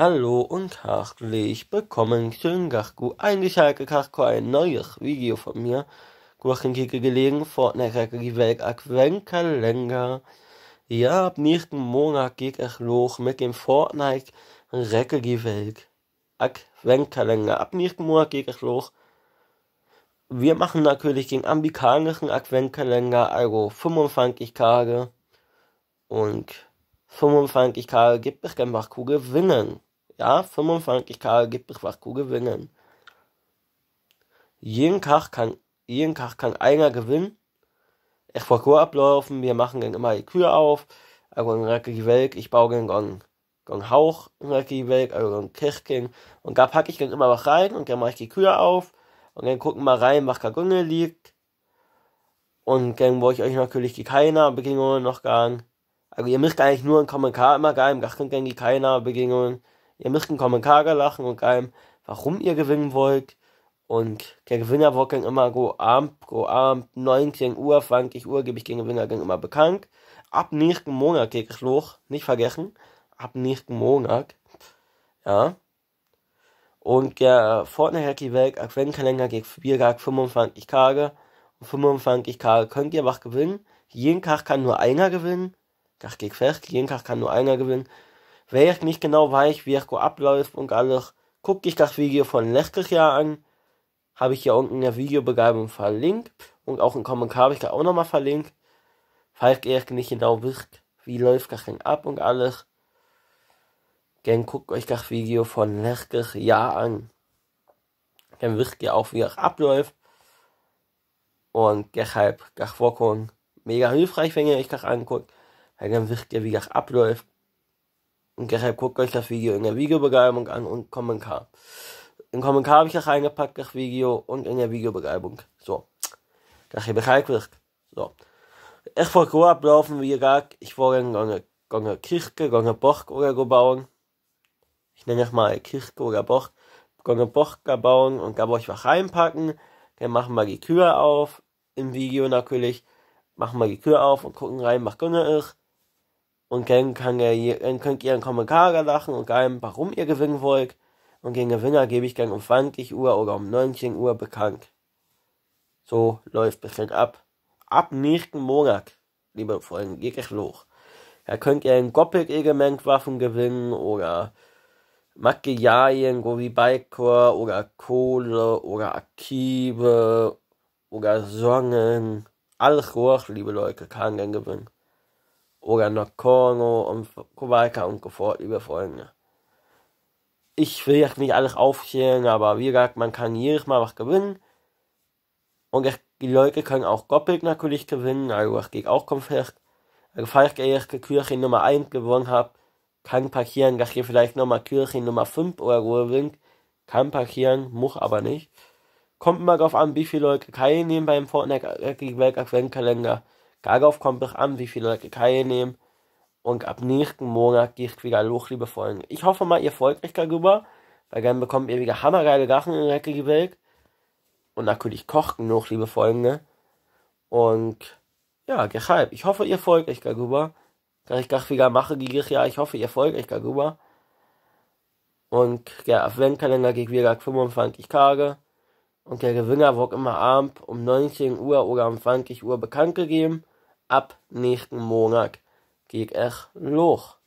Hallo und herzlich willkommen zu Gachku. Eingeschaltet Gachku, ein neues Video von mir. Gurchen Kike gelegen, Fortnite die Welt Adventkalender. Ja, ab nächsten Monat geht es los mit dem Fortnite Recke die Welt Adventkalender. Ab nächsten Monat geht es los. Wir machen natürlich den amerikanischen Adventkalender, also 25 Tage. Und 25 Tage gibt es einfach zu gewinnen. Ja, 25k gibt es was zu gewinnen. Jeden Tag kann, jeden Tag kann einer gewinnen. Ich vor Kur ablaufen, wir machen dann immer die Kühe auf. Also in die Welt, ich baue dann gong, gong Hauch in die Welt, also gong Kirchking. Und da packe ich dann immer was rein und dann mache ich die Kühe auf. Und dann gucken wir rein, was da liegt. Und dann wollte ich euch natürlich die keiner Bedingungen noch sagen. Also ihr müsst eigentlich nur einen Kommentar immer geben, gar könnt die keiner Bedingungen. Ihr müsst einen Kommentar lachen und einem, warum ihr gewinnen wollt. Und der Gewinner wird gegen immer go Abend, go Abend, 19 Uhr, 20 Uhr gebe ich den Gewinner gegen immer bekannt. Ab nächsten Monat geht es los, nicht vergessen. Ab nächsten Monat. Ja. Und der Fortnite Hacky Weg Adventkalender geht Spieltag 25 Tage. Und 25 Tage könnt ihr wach gewinnen. Jeden Tag kann nur einer gewinnen. Das geht fest. Jeden Tag kann nur einer gewinnen weil ich nicht genau weiß, wie das abläuft und alles, gucke ich das Video von letztes Jahr an. Habe ich hier unten in der Videobeschreibung verlinkt und auch im Kommentar habe ich da auch nochmal verlinkt. Falls ihr nicht genau wisst, wie läuft das denn ab und alles, dann guckt euch das Video von letztes Jahr an. Dann wisst ihr auch, wie es abläuft. Und deshalb, das Vorkommen mega hilfreich, wenn ihr euch das anguckt, weil dann wisst ihr, wie das abläuft und deshalb guckt euch das Video in der Videobeschreibung an und Kommentar. Im Kommentar habe ich das reingepackt, das Video, und in der Videobeschreibung. So. Dass ihr Bescheid wisst. So. Ich wollte so ablaufen, wie gesagt, ich wollte eine Kirche, eine Boch oder so bauen. Ich nenne es mal Kirche oder Boch. Eine Boch bauen und da wollte ich was reinpacken. Dann machen wir die Kühe auf. Im Video natürlich. Machen wir die Kühe auf und gucken rein, was Gunne ist und dann, kann ihr, dann könnt ihr in Kommentare lachen und geben, warum ihr gewinnen wollt. Und den Gewinner gebe ich dann um 20 Uhr oder um 19 Uhr bekannt. So läuft es dann ab. Ab nächsten Monat, liebe Freunde, geht es los. Da könnt ihr ein Goppel-Element-Waffen gewinnen oder Materialien, so wie Balkor oder Kohle oder Archive oder Sonnen. Alles hoch, liebe Leute, kann dann gewinnen oder nach Kongo und so weiter und so fort, liebe Ich will jetzt nicht alles aufzählen, aber wie gesagt, man kann jedes Mal was gewinnen. Und es, die Leute können auch doppelt natürlich gewinnen, also es geht auch komplett. Also falls ihr jetzt Kirche Nummer 1 gewonnen habt, kann passieren, dass ihr vielleicht nochmal Kirche Nummer 5 oder so gewinnt. Kann passieren, muss aber nicht. Kommt mal drauf an, wie viele Leute nehmen beim Fortnite Weltaktionskalender. kalender Gagauf kommt doch an, wie viele Leute nehmen. Und ab nächsten Monat gehe ich wieder liebe Folgen. Ich hoffe mal, ihr folgt euch darüber, weil dann bekommt ihr wieder hammergeile Sachen in der Welt. Und natürlich kochen hochliebe Folgen. Ne? Und ja, deshalb, ich hoffe, ihr folgt euch darüber. Dass ich das wieder mache, gehe ich ja, ich hoffe, ihr folgt euch darüber. Und der Adventkalender geht wieder 25 Tage und der Gewinner wird immer abend um 19 Uhr oder um 20 Uhr bekannt gegeben. Ab nächsten Monat geht es los.